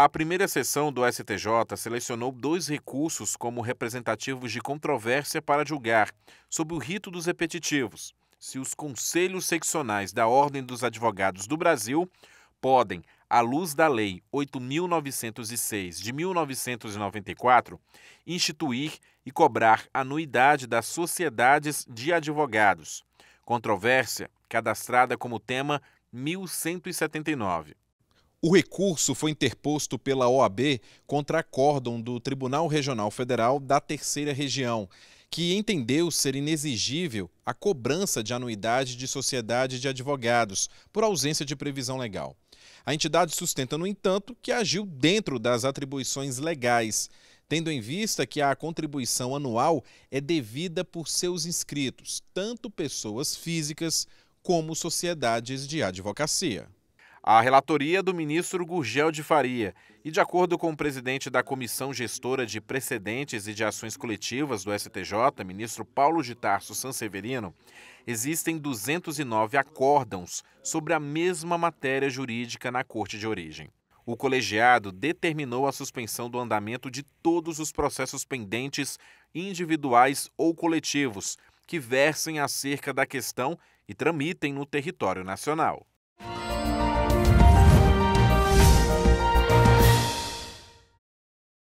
A primeira sessão do STJ selecionou dois recursos como representativos de controvérsia para julgar, sob o rito dos repetitivos, se os conselhos seccionais da Ordem dos Advogados do Brasil podem, à luz da Lei 8.906 de 1994, instituir e cobrar anuidade das sociedades de advogados. Controvérsia cadastrada como tema 1179. O recurso foi interposto pela OAB contra acórdão do Tribunal Regional Federal da Terceira Região, que entendeu ser inexigível a cobrança de anuidade de sociedade de advogados por ausência de previsão legal. A entidade sustenta, no entanto, que agiu dentro das atribuições legais, tendo em vista que a contribuição anual é devida por seus inscritos, tanto pessoas físicas como sociedades de advocacia. A relatoria é do ministro Gurgel de Faria e, de acordo com o presidente da Comissão Gestora de Precedentes e de Ações Coletivas do STJ, ministro Paulo de Tarso Sanseverino, existem 209 acórdãos sobre a mesma matéria jurídica na corte de origem. O colegiado determinou a suspensão do andamento de todos os processos pendentes, individuais ou coletivos, que versem acerca da questão e tramitem no território nacional.